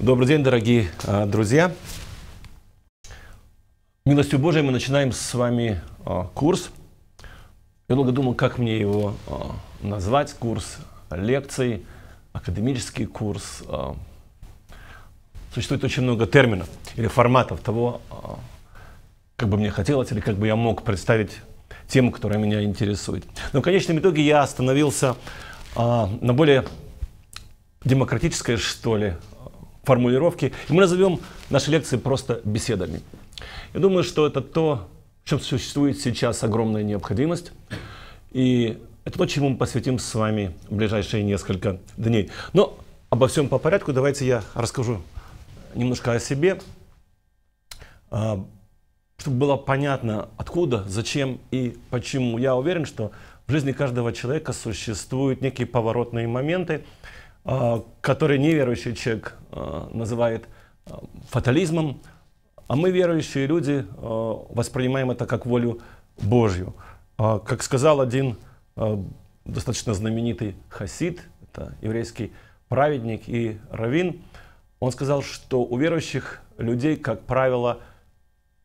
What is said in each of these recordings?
Добрый день, дорогие а, друзья. Милостью Божией мы начинаем с вами а, курс. Я долго думал, как мне его а, назвать. Курс лекций, академический курс. Существует очень много терминов или форматов того, как бы мне хотелось или как бы я мог представить тему, которая меня интересует. Но в конечном итоге я остановился на более демократической, что ли, формулировки. И мы назовем наши лекции просто беседами. Я думаю, что это то, в чем существует сейчас огромная необходимость. И это то, чему мы посвятим с вами ближайшие несколько дней. Но обо всем по порядку. Давайте я расскажу немножко о себе, а, чтобы было понятно, откуда, зачем и почему. Я уверен, что в жизни каждого человека существуют некие поворотные моменты, а, который неверующий человек а, называет а, фатализмом, а мы, верующие люди, воспринимаем это как волю Божью. Как сказал один достаточно знаменитый хасид, это еврейский праведник и раввин, он сказал, что у верующих людей, как правило,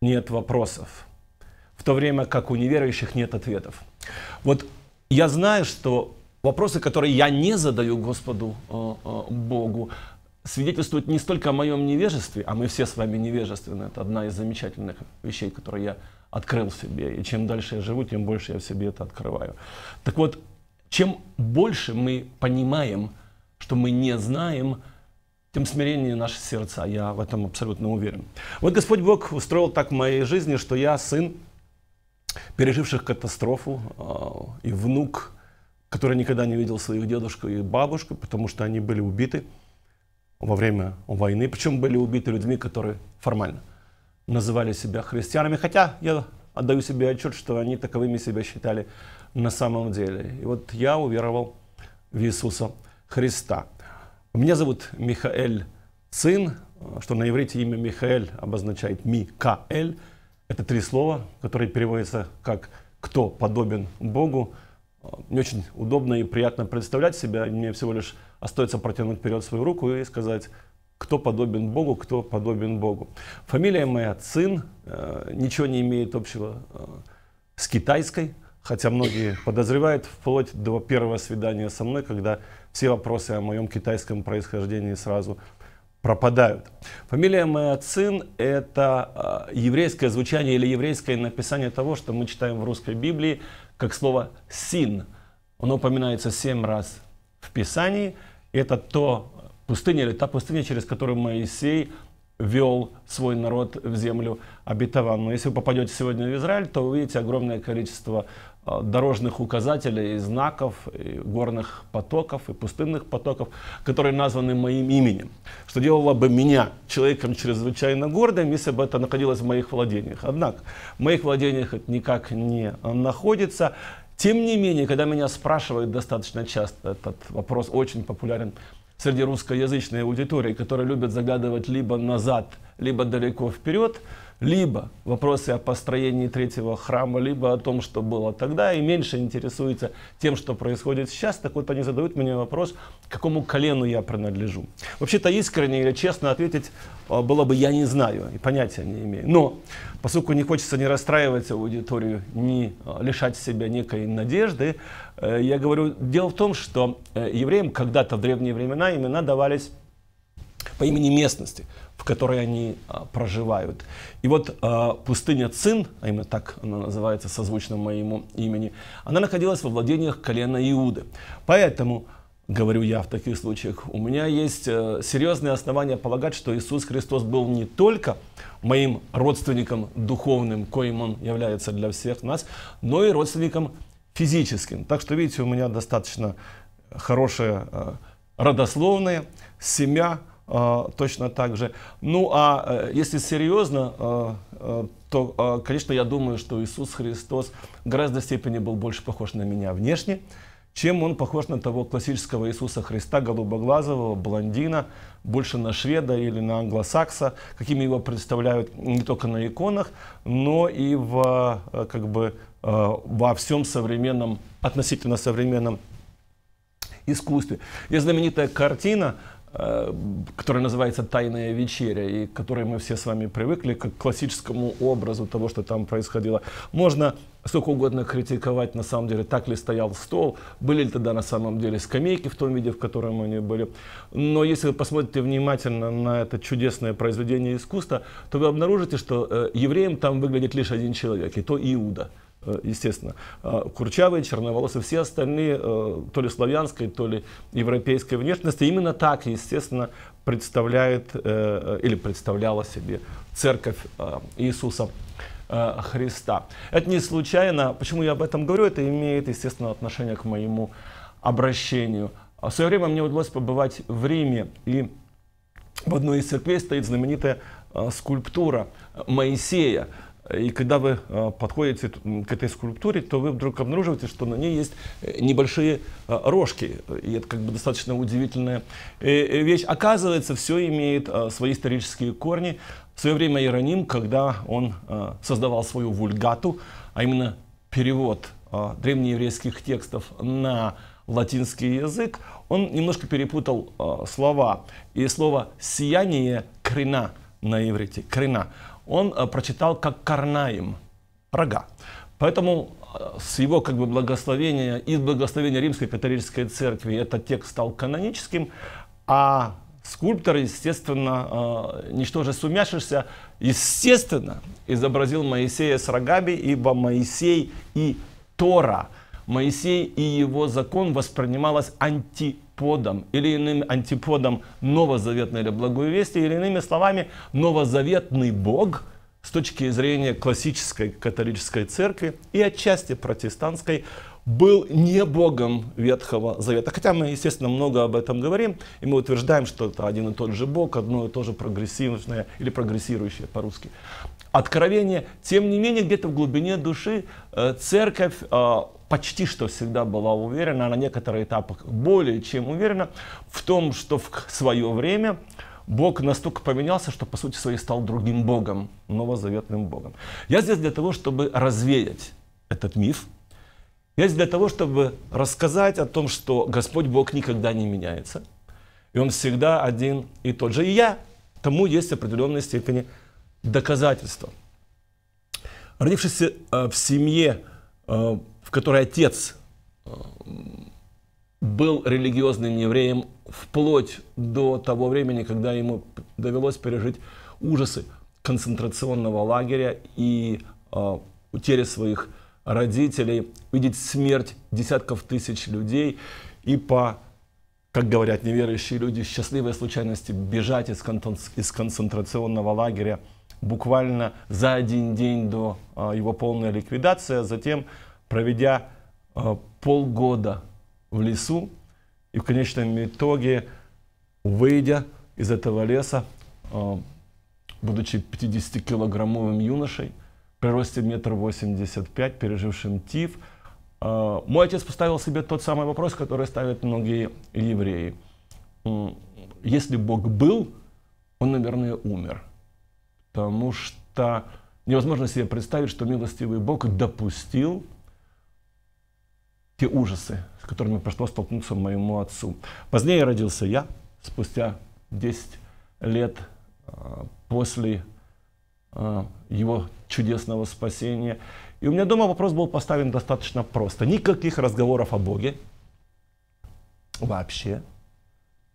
нет вопросов, в то время как у неверующих нет ответов. Вот я знаю, что Вопросы, которые я не задаю Господу э, э, Богу, свидетельствуют не столько о моем невежестве, а мы все с вами невежественны. Это одна из замечательных вещей, которые я открыл в себе. И чем дальше я живу, тем больше я в себе это открываю. Так вот, чем больше мы понимаем, что мы не знаем, тем смирение наши сердца. Я в этом абсолютно уверен. Вот Господь Бог устроил так в моей жизни, что я сын переживших катастрофу э, и внук который никогда не видел своих дедушку и бабушку, потому что они были убиты во время войны, причем были убиты людьми, которые формально называли себя христианами, хотя я отдаю себе отчет, что они таковыми себя считали на самом деле. И вот я уверовал в Иисуса Христа. Меня зовут Михаэль Цин, что на иврите имя Михаэль обозначает Микаэль. Это три слова, которые переводятся как «кто подобен Богу», а, не очень удобно и приятно представлять себя. Мне всего лишь остается протянуть вперед свою руку и сказать, кто подобен Богу, кто подобен Богу. Фамилия моя Цин, э, ничего не имеет общего э, с китайской, хотя многие подозревают, вплоть до первого свидания со мной, когда все вопросы о моем китайском происхождении сразу пропадают. Фамилия моя Цин – это э, еврейское звучание или еврейское написание того, что мы читаем в русской Библии – как слово «син». Оно упоминается семь раз в Писании. Это то пустыня или та пустыня, через которую Моисей вел свой народ в землю обетованную. Если вы попадете сегодня в Израиль, то вы увидите огромное количество Э, дорожных указателей, и знаков, и горных потоков и пустынных потоков, которые названы моим именем, что делало бы меня человеком чрезвычайно гордым, если бы это находилось в моих владениях. Однако в моих владениях это никак не находится. Тем не менее, когда меня спрашивают достаточно часто, этот вопрос очень популярен среди русскоязычной аудитории, которые любят заглядывать либо назад, либо далеко вперед – либо вопросы о построении третьего храма, либо о том, что было тогда, и меньше интересуется тем, что происходит сейчас. Так вот, они задают мне вопрос, к какому колену я принадлежу. Вообще-то искренне или честно ответить э, было бы «я не знаю» и понятия не имею. Но поскольку не хочется не расстраивать аудиторию, не э, лишать себя некой надежды, э, я говорю, дело в том, что евреям когда-то в древние времена имена давались по имени местности, в которой они а, проживают. И вот а, пустыня Цин, а именно так она называется созвучно моему имени, она находилась во владениях колена Иуды. Поэтому, говорю я в таких случаях, у меня есть а, серьезные основания полагать, что Иисус Христос был не только моим родственником духовным, коим он является для всех нас, но и родственником физическим. Так что, видите, у меня достаточно хорошая э, родословная семья, а, точно так же. Ну а э, если серьезно, а, а, то, конечно, я думаю, что Иисус Христос в гораздо степени был больше похож на меня внешне, чем он похож на того классического Иисуса Христа, голубоглазого, блондина, больше на шведа или на англосакса, какими его представляют не только на иконах, но и в, как бы, во всем современном, относительно современном искусстве. Есть знаменитая картина Э, которая называется «Тайная вечеря», и к которой мы все с вами привыкли, к классическому образу того, что там происходило. Можно сколько угодно критиковать, на самом деле, так ли стоял стол, были ли тогда на самом деле скамейки в том виде, в котором они были. Но если вы посмотрите внимательно на это чудесное произведение искусства, то вы обнаружите, что э, евреем там выглядит лишь один человек, и то Иуда – Э, естественно. А курчавые, черноволосые, все остальные, э, то ли славянской, то ли европейской внешности, именно так, естественно, представляет э, или представляла себе церковь Иисуса Христа. Это не случайно. Почему я об этом говорю? Это имеет, естественно, отношение к моему обращению. А в свое время мне удалось побывать в Риме, и в одной из церквей стоит знаменитая скульптура Моисея – и когда вы а, подходите к этой скульптуре, то вы вдруг обнаруживаете, что на ней есть э, небольшие а, рожки. И это как бы достаточно удивительная э, э, вещь. Оказывается, все имеет а, свои исторические корни. В свое время Иероним, когда он создавал свою вульгату, а именно перевод древнееврейских текстов на латинский язык, он немножко перепутал слова. И слово «сияние» крена" на иврите. "крена" он э, прочитал как «карнаим» – «рога». Поэтому э, с его как бы благословения, из благословения Римской католической церкви этот текст стал каноническим, а скульптор, естественно, э, ничто же сумяшишься, естественно, изобразил Моисея с рогами, ибо Моисей и Тора – Моисей и его закон воспринималось антиподом или иным антиподом новозаветной или благовестия, или иными словами, новозаветный Бог – с точки зрения классической католической церкви и отчасти протестантской, был не Богом Ветхого Завета. Хотя мы, естественно, много об этом говорим, и мы утверждаем, что это один и тот же Бог, одно и то же прогрессивное или прогрессирующее по-русски. Откровение, тем не менее, где-то в глубине души э, церковь э, почти что всегда была уверена, на некоторых этапах более чем уверена, в том, что в свое время Бог настолько поменялся, что по сути своей стал другим Богом, новозаветным Богом. Я здесь для того, чтобы развеять этот миф. Я здесь для того, чтобы рассказать о том, что Господь Бог никогда не меняется. И Он всегда один и тот же. И я тому есть в определенной степени доказательство. Родившись э, в семье э, которой отец э, был религиозным евреем вплоть до того времени, когда ему довелось пережить ужасы концентрационного лагеря и э, утери своих родителей, видеть смерть десятков тысяч людей и по, как говорят неверующие люди, счастливые случайности бежать из, контон, из концентрационного лагеря буквально за один день до э, его полной ликвидации, а затем проведя э, полгода в лесу и в конечном итоге, выйдя из этого леса, э, будучи 50-килограммовым юношей, при росте метр восемьдесят пять, пережившим тиф, э, мой отец поставил себе тот самый вопрос, который ставят многие евреи. Если Бог был, он, наверное, умер. Потому что невозможно себе представить, что милостивый Бог допустил те ужасы, с которыми пришлось столкнуться моему отцу. Позднее родился я, спустя 10 лет а, после а, его чудесного спасения. И у меня дома вопрос был поставлен достаточно просто. Никаких разговоров о Боге вообще.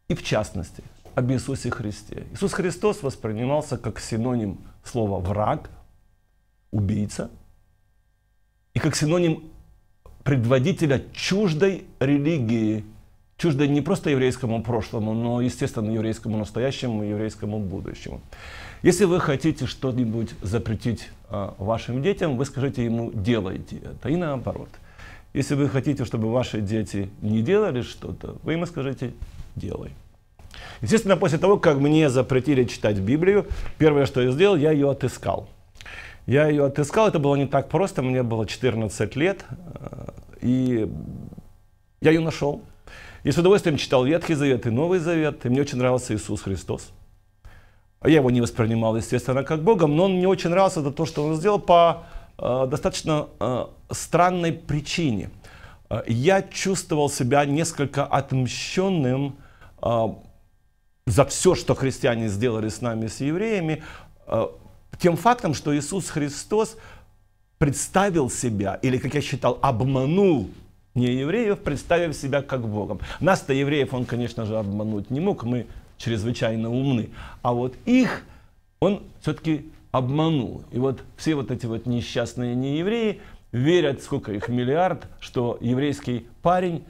И в частности, об Иисусе Христе. Иисус Христос воспринимался как синоним слова «враг», «убийца», и как синоним предводителя чуждой религии, чуждой не просто еврейскому прошлому, но, естественно, еврейскому настоящему и еврейскому будущему. Если вы хотите что-нибудь запретить а, вашим детям, вы скажите ему «делайте это» и наоборот. Если вы хотите, чтобы ваши дети не делали что-то, вы ему скажите «делай». Естественно, после того, как мне запретили читать Библию, первое, что я сделал, я ее отыскал – я ее отыскал, это было не так просто, мне было 14 лет, э, и я ее нашел. И с удовольствием читал Ветхий Завет и Новый Завет, и мне очень нравился Иисус Христос. Я его не воспринимал, естественно, как Богом, но он мне очень нравился за то, что он сделал по э, достаточно э, странной причине. Я чувствовал себя несколько отмщенным за все, что христиане сделали с нами, с евреями, тем фактом, что Иисус Христос представил себя, или, как я считал, обманул не евреев, представив себя как Богом. Нас-то евреев он, конечно же, обмануть не мог, мы чрезвычайно умны. А вот их он все-таки обманул. И вот все вот эти вот несчастные неевреи верят, сколько их миллиард, что еврейский парень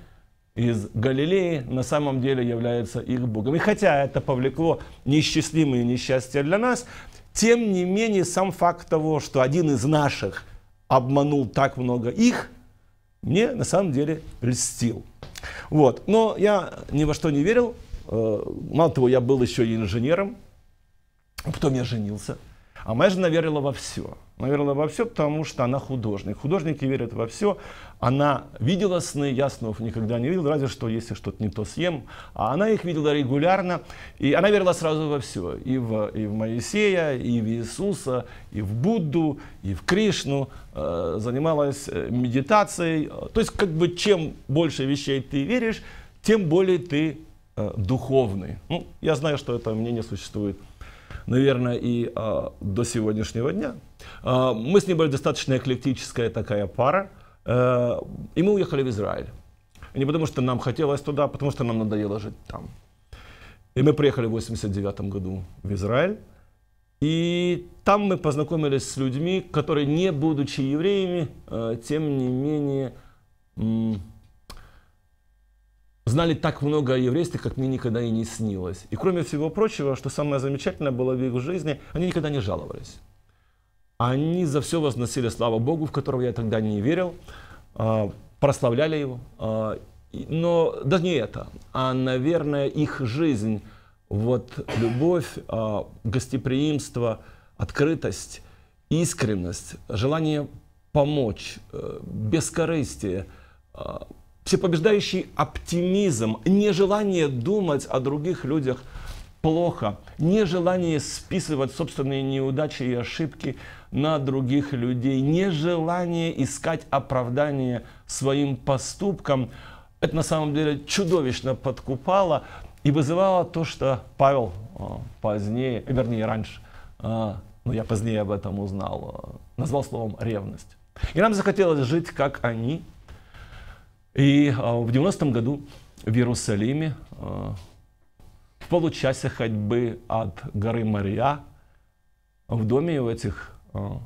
из Галилеи на самом деле является их Богом. И хотя это повлекло неисчислимые несчастья для нас, тем не менее, сам факт того, что один из наших обманул так много их, мне на самом деле льстил. Вот. Но я ни во что не верил. Э, мало того, я был еще и инженером. Потом я женился. А моя жена верила во все. Она верила во все, потому что она художник. Художники верят во все. Она видела сны, я снов никогда не видел, разве что, если что-то не то съем. А она их видела регулярно, и она верила сразу во все. И в, и в Моисея, и в Иисуса, и в Будду, и в Кришну. Э, занималась э, медитацией. То есть, как бы, чем больше вещей ты веришь, тем более ты э, духовный. Ну, я знаю, что это мнение существует наверное, и а, до сегодняшнего дня. А, мы с ним были достаточно эклектическая такая пара, а, и мы уехали в Израиль. Не потому что нам хотелось туда, а потому что нам надоело жить там. И мы приехали в 89 году в Израиль. И там мы познакомились с людьми, которые, не будучи евреями, э, тем не менее знали так много о еврействе, как мне никогда и не снилось. И кроме всего прочего, что самое замечательное было в их жизни, они никогда не жаловались. Они за все возносили славу Богу, в которого я тогда не верил, а, прославляли его. А, но даже не это, а, наверное, их жизнь, вот любовь, а, гостеприимство, открытость, искренность, желание помочь, э, бескорыстие – всепобеждающий оптимизм, нежелание думать о других людях плохо, нежелание списывать собственные неудачи и ошибки на других людей, нежелание искать оправдание своим поступкам. Это на самом деле чудовищно подкупало и вызывало то, что Павел а, позднее, вернее раньше, а, но я позднее об этом узнал, а, назвал словом ревность. И нам захотелось жить, как они, и а, в 90-м году в Иерусалиме а, в получасе ходьбы от горы Мария в доме у этих а,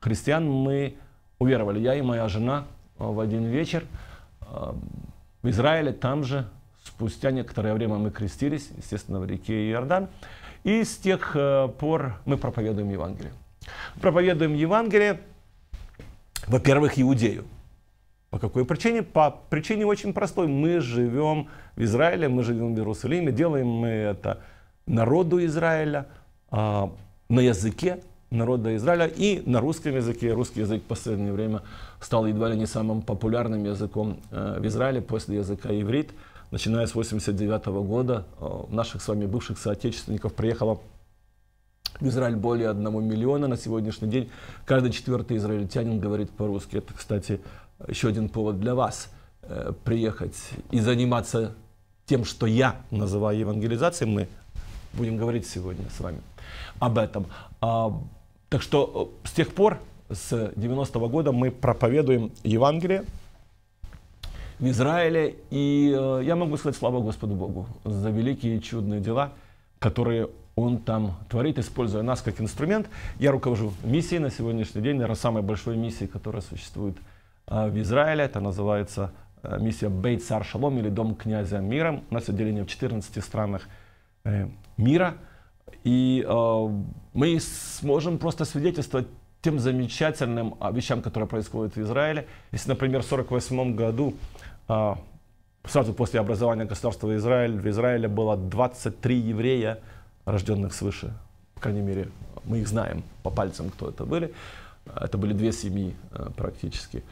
христиан мы уверовали, я и моя жена, в один вечер. В Израиле там же спустя некоторое время мы крестились, естественно, в реке Иордан. И с тех пор мы проповедуем Евангелие. Проповедуем Евангелие, во-первых, иудею – по какой причине? По причине очень простой. Мы живем в Израиле, мы живем в Иерусалиме, делаем мы это народу Израиля, а, на языке народа Израиля и на русском языке. Русский язык в последнее время стал едва ли не самым популярным языком э, в Израиле после языка иврит. Начиная с 89 -го года э, наших с вами бывших соотечественников приехало в Израиль более одного миллиона. На сегодняшний день каждый четвертый израильтянин говорит по-русски. Это, кстати, еще один повод для вас э, приехать и заниматься тем, что я называю евангелизацией. Мы будем говорить сегодня с вами об этом. А, так что э, с тех пор, с 90-го года, мы проповедуем Евангелие в Израиле. И э, я могу сказать слава Господу Богу за великие чудные дела, которые он там творит, используя нас как инструмент. Я руковожу миссией на сегодняшний день, наверное, самой большой миссией, которая существует в Э, в Израиле. Это называется э, миссия Бейт Сар Шалом или Дом князя мира. У нас отделение в 14 странах э, мира. И мы сможем просто свидетельствовать тем замечательным а, вещам, которые происходят в Израиле. Если, например, в 1948 году, сразу после образования государства Израиль, в Израиле было 23 еврея, рожденных свыше. По крайней мере, мы их знаем по пальцам, кто это были. Это были две семьи практически.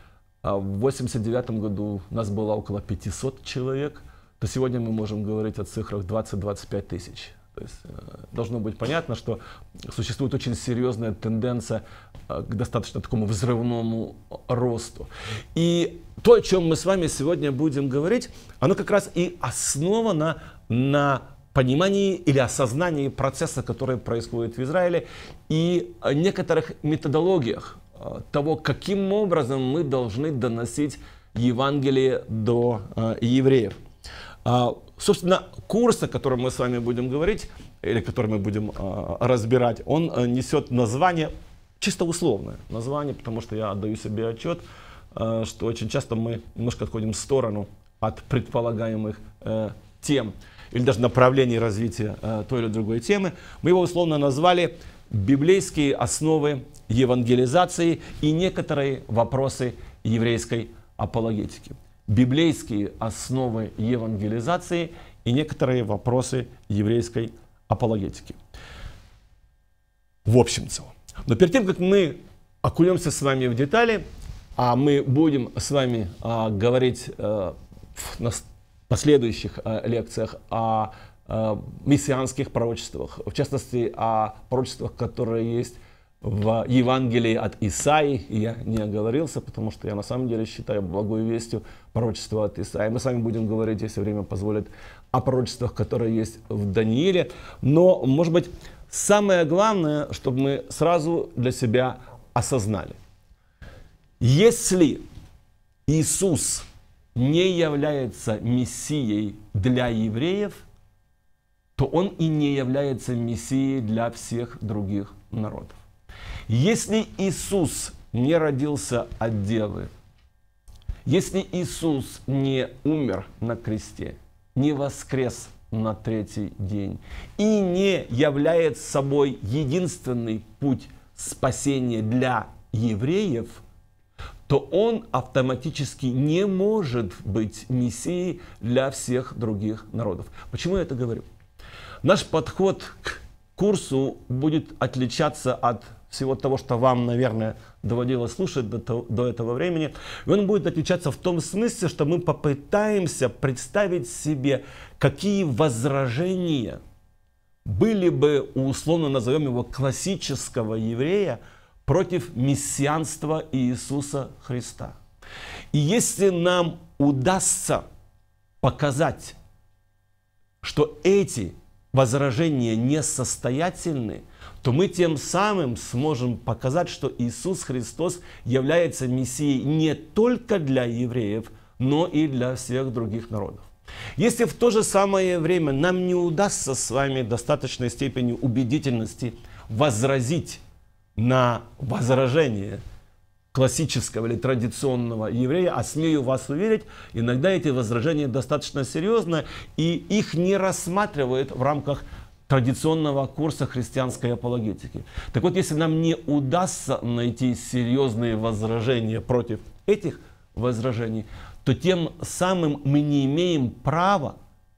А в 89 году нас было около 500 человек, то сегодня мы можем говорить о цифрах 20-25 тысяч. То есть э, должно быть понятно, что существует очень серьезная тенденция э, к достаточно такому взрывному росту. И то, о чем мы с вами сегодня будем говорить, оно как раз и основано на понимании или осознании процесса, который происходит в Израиле, и э, некоторых методологиях, Э, того, каким образом мы должны доносить Евангелие до э, евреев. А, собственно, курс, о котором мы с вами будем говорить, или который мы будем э, разбирать, он э, несет название, чисто условное название, потому что я отдаю себе отчет, э, что очень часто мы немножко отходим в сторону от предполагаемых э, тем или даже направлений развития э, той или другой темы. Мы его условно назвали библейские основы евангелизации и некоторые вопросы еврейской апологетики. Библейские основы евангелизации и некоторые вопросы еврейской апологетики. В общем целом. Но перед тем, как мы окунемся с вами в детали, а мы будем с вами а, говорить а, в последующих а, лекциях о Э, мессианских пророчествах, в частности, о пророчествах, которые есть в Евангелии от Исаи. я не оговорился, потому что я на самом деле считаю благой вестью пророчество от Исаи. Мы с вами будем говорить, если время позволит, о пророчествах, которые есть в Данииле. Но, может быть, самое главное, чтобы мы сразу для себя осознали. Если Иисус не является Мессией для евреев – то он и не является Мессией для всех других народов. Если Иисус не родился от Девы, если Иисус не умер на кресте, не воскрес на третий день и не является собой единственный путь спасения для евреев, то он автоматически не может быть мессией для всех других народов. Почему я это говорю? Наш подход к курсу будет отличаться от всего того, что вам, наверное, доводилось слушать до, того, до этого времени. И он будет отличаться в том смысле, что мы попытаемся представить себе, какие возражения были бы у, условно назовем его, классического еврея против мессианства Иисуса Христа. И если нам удастся показать, что эти возражения несостоятельны, то мы тем самым сможем показать, что Иисус Христос является Мессией не только для евреев, но и для всех других народов. Если в то же самое время нам не удастся с вами достаточной степени убедительности возразить на возражение – классического или традиционного еврея, а смею вас уверить, иногда эти возражения достаточно серьезны, и их не рассматривают в рамках традиционного курса христианской апологетики. Так вот, если нам не удастся найти серьезные возражения против этих возражений, то тем самым мы не имеем права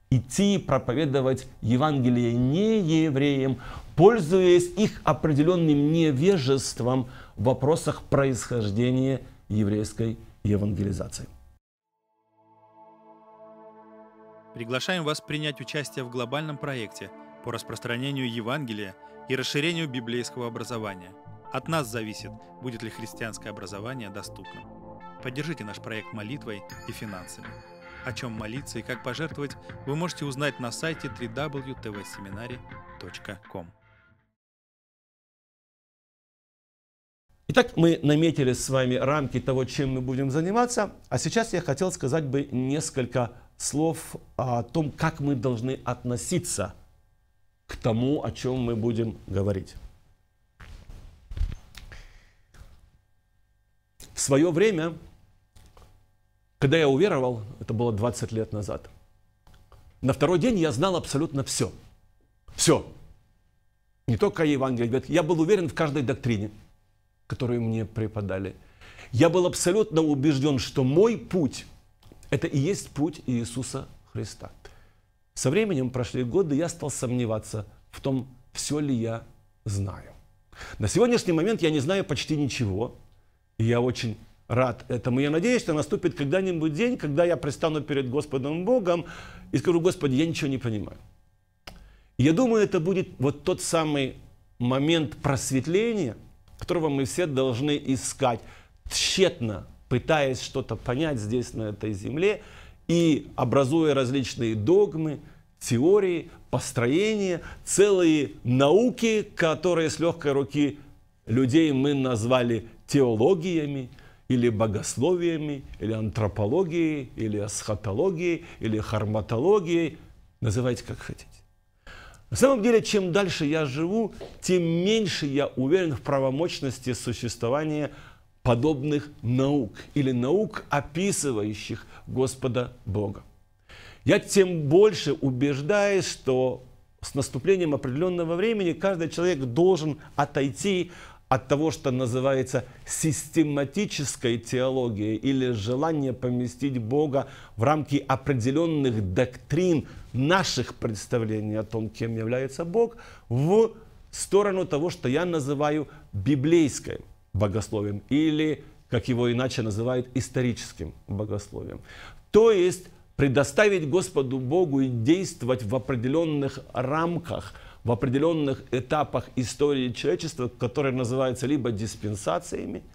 идти проповедовать Евангелие не евреям, пользуясь их определенным невежеством в вопросах происхождения еврейской евангелизации. Приглашаем вас принять участие в глобальном проекте по распространению Евангелия и расширению библейского образования. От нас зависит, будет ли христианское образование доступным. Поддержите наш проект молитвой и финансами. О чем молиться и как пожертвовать, вы можете узнать на сайте www.tvseminary.com. Итак, мы наметили с вами рамки того, чем мы будем заниматься, а сейчас я хотел сказать бы несколько слов о том, как мы должны относиться к тому, о чем мы будем говорить. В свое время, когда я уверовал, это было 20 лет назад, на второй день я знал абсолютно все. Все. Не только Евангелие. Я был уверен в каждой доктрине – которые мне преподали. Я был абсолютно убежден, что мой путь – это и есть путь Иисуса Христа. Со временем прошли годы, я стал сомневаться в том, все ли я знаю. На сегодняшний момент я не знаю почти ничего, и я очень рад этому. Я надеюсь, что наступит когда-нибудь день, когда я пристану перед Господом Богом и скажу, Господи, я ничего не понимаю. я думаю, это будет вот тот самый момент просветления – которого мы все должны искать, тщетно пытаясь что-то понять здесь, на этой земле, и образуя различные догмы, теории, построения, целые науки, которые с легкой руки людей мы назвали теологиями, или богословиями, или антропологией, или асхатологией, или харматологией, называйте как хотите. На самом деле, чем дальше я живу, тем меньше я уверен в правомочности существования подобных наук или наук, описывающих Господа Бога. Я тем больше убеждаюсь, что с наступлением определенного времени каждый человек должен отойти от того, что называется систематической теологией или желание поместить Бога в рамки определенных доктрин, наших представлений о том, кем является Бог, в сторону того, что я называю библейским богословием или, как его иначе называют, историческим богословием. То есть предоставить Господу Богу и действовать в определенных рамках, в определенных этапах истории человечества, которые называются либо диспенсациями –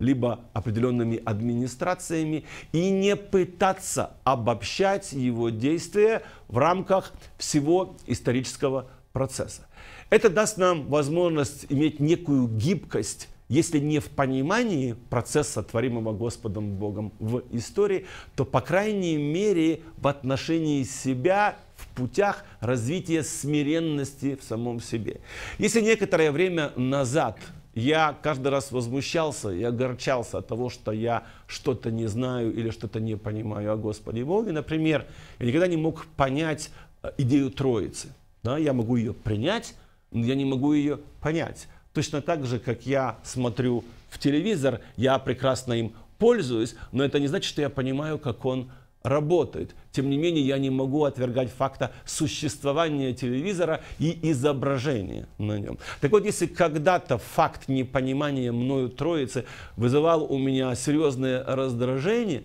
либо определенными администрациями и не пытаться обобщать его действия в рамках всего исторического процесса. Это даст нам возможность иметь некую гибкость если не в понимании процесса, творимого Господом Богом в истории, то, по крайней мере, в отношении себя в путях развития смиренности в самом себе. Если некоторое время назад я каждый раз возмущался и огорчался от того, что я что-то не знаю или что-то не понимаю о Господе Боге. Например, я никогда не мог понять э, идею Троицы. Да, я могу ее принять, но я не могу ее понять. Точно так же, как я смотрю в телевизор, я прекрасно им пользуюсь, но это не значит, что я понимаю, как он работает. Тем не менее, я не могу отвергать факта существования телевизора и изображения на нем. Так вот, если когда-то факт непонимания мною Троицы вызывал у меня серьезное раздражение,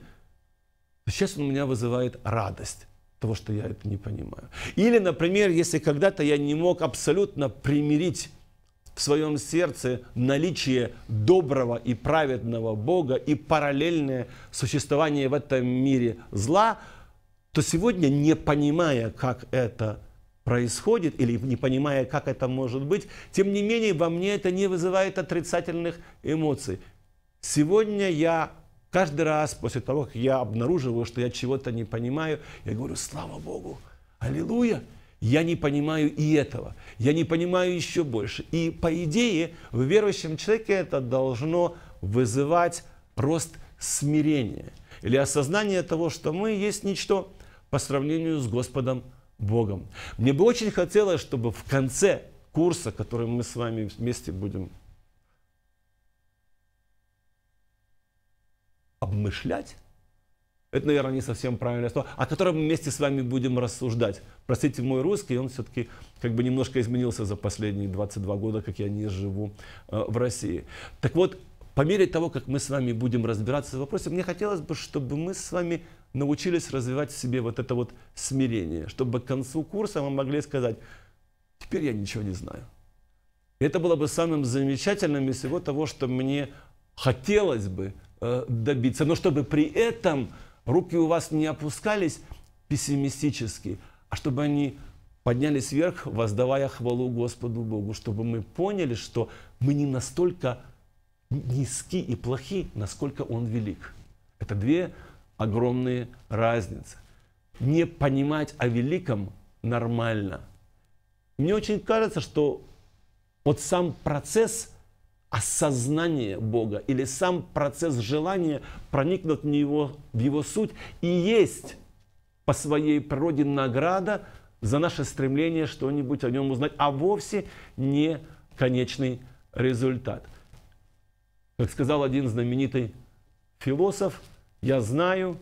то сейчас он у меня вызывает радость того, что я это не понимаю. Или, например, если когда-то я не мог абсолютно примирить в своем сердце наличие доброго и праведного Бога и параллельное существование в этом мире зла, то сегодня, не понимая, как это происходит, или не понимая, как это может быть, тем не менее, во мне это не вызывает отрицательных эмоций. Сегодня я каждый раз после того, как я обнаруживаю, что я чего-то не понимаю, я говорю, слава Богу, аллилуйя, я не понимаю и этого. Я не понимаю еще больше. И по идее в верующем человеке это должно вызывать рост смирения или осознание того, что мы есть ничто по сравнению с Господом Богом. Мне бы очень хотелось, чтобы в конце курса, который мы с вами вместе будем обмышлять, это, наверное, не совсем правильное слово, о котором мы вместе с вами будем рассуждать. Простите мой русский, он все-таки как бы немножко изменился за последние 22 года, как я не живу э, в России. Так вот, по мере того, как мы с вами будем разбираться в вопросе, мне хотелось бы, чтобы мы с вами научились развивать в себе вот это вот смирение, чтобы к концу курса мы могли сказать, теперь я ничего не знаю. И это было бы самым замечательным из всего того, что мне хотелось бы э, добиться, но чтобы при этом руки у вас не опускались пессимистически, а чтобы они поднялись вверх, воздавая хвалу Господу Богу, чтобы мы поняли, что мы не настолько низки и плохи, насколько Он велик. Это две огромные разницы. Не понимать о великом нормально. Мне очень кажется, что вот сам процесс – осознание Бога или сам процесс желания проникнут в, него, в его суть и есть по своей природе награда за наше стремление что-нибудь о нем узнать, а вовсе не конечный результат. Как сказал один знаменитый философ, я знаю,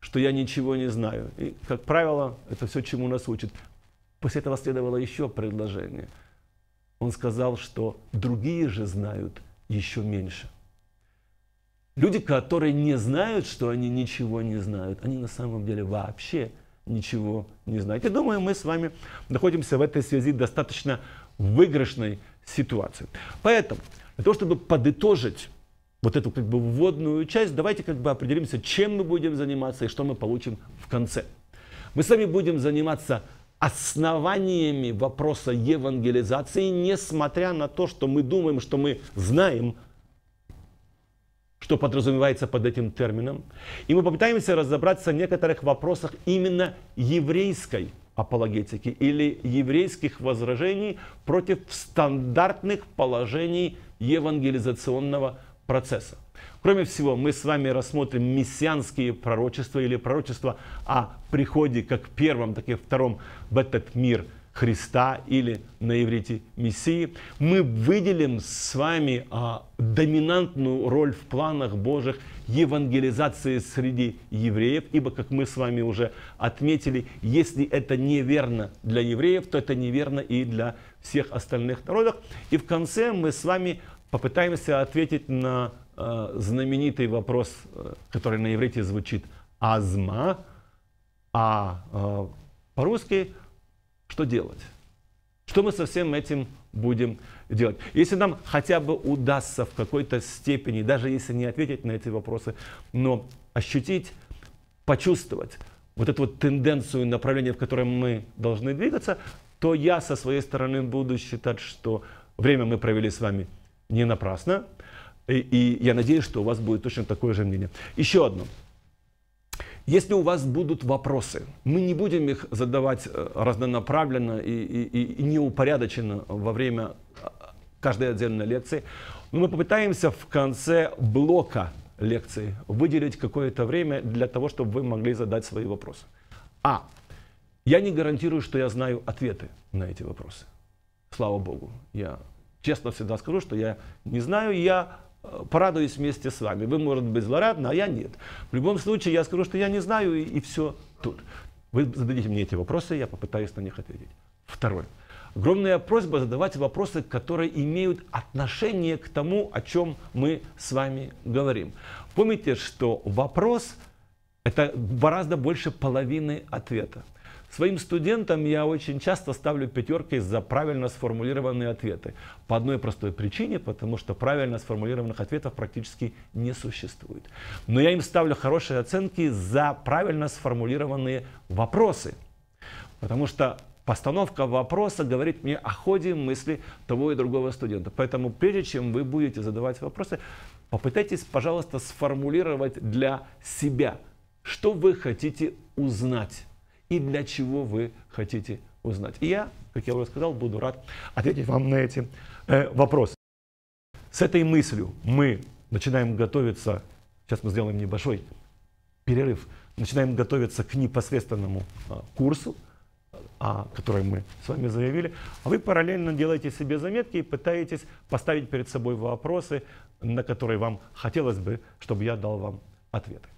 что я ничего не знаю. И, как правило, это все, чему нас учат. После этого следовало еще предложение – он сказал, что другие же знают еще меньше. Люди, которые не знают, что они ничего не знают, они на самом деле вообще ничего не знают. Я думаю, мы с вами находимся в этой связи достаточно выигрышной ситуации. Поэтому, для того, чтобы подытожить вот эту как бы вводную часть, давайте как бы определимся, чем мы будем заниматься и что мы получим в конце. Мы с вами будем заниматься основаниями вопроса евангелизации, несмотря на то, что мы думаем, что мы знаем, что подразумевается под этим термином. И мы попытаемся разобраться в некоторых вопросах именно еврейской апологетики или еврейских возражений против стандартных положений евангелизационного процесса. Кроме всего, мы с вами рассмотрим мессианские пророчества или пророчества о приходе как первом, так и втором в этот мир Христа или на иврите Мессии. Мы выделим с вами а, доминантную роль в планах Божьих евангелизации среди евреев, ибо, как мы с вами уже отметили, если это неверно для евреев, то это неверно и для всех остальных народов. И в конце мы с вами попытаемся ответить на Э, знаменитый вопрос, э, который на иврите звучит «азма», а э, по-русски «что делать?». Что мы со всем этим будем делать? Если нам хотя бы удастся в какой-то степени, даже если не ответить на эти вопросы, но ощутить, почувствовать вот эту вот тенденцию, направление, в котором мы должны двигаться, то я со своей стороны буду считать, что время мы провели с вами не напрасно. И, и я надеюсь, что у вас будет точно такое же мнение. Еще одно. Если у вас будут вопросы, мы не будем их задавать э, разнонаправленно и, и, и неупорядоченно во время э, каждой отдельной лекции, но мы попытаемся в конце блока лекции выделить какое-то время для того, чтобы вы могли задать свои вопросы. А. Я не гарантирую, что я знаю ответы на эти вопросы. Слава Богу, я честно всегда скажу, что я не знаю, я порадуюсь вместе с вами. Вы, может быть, злорадны, а я нет. В любом случае, я скажу, что я не знаю, и, и все тут. Вы зададите мне эти вопросы, я попытаюсь на них ответить. Второе. Огромная просьба задавать вопросы, которые имеют отношение к тому, о чем мы с вами говорим. Помните, что вопрос – это гораздо больше половины ответа. Своим студентам я очень часто ставлю пятерки за правильно сформулированные ответы. По одной простой причине, потому что правильно сформулированных ответов практически не существует. Но я им ставлю хорошие оценки за правильно сформулированные вопросы. Потому что Постановка вопроса говорит мне о ходе мысли того и другого студента. Поэтому прежде чем вы будете задавать вопросы, попытайтесь, пожалуйста, сформулировать для себя, что вы хотите узнать и для чего вы хотите узнать. И я, как я уже сказал, буду рад ответить вам на эти э, вопросы. С этой мыслью мы начинаем готовиться, сейчас мы сделаем небольшой перерыв, начинаем готовиться к непосредственному э, курсу, о а, которой мы с вами заявили, а вы параллельно делаете себе заметки и пытаетесь поставить перед собой вопросы, на которые вам хотелось бы, чтобы я дал вам ответы.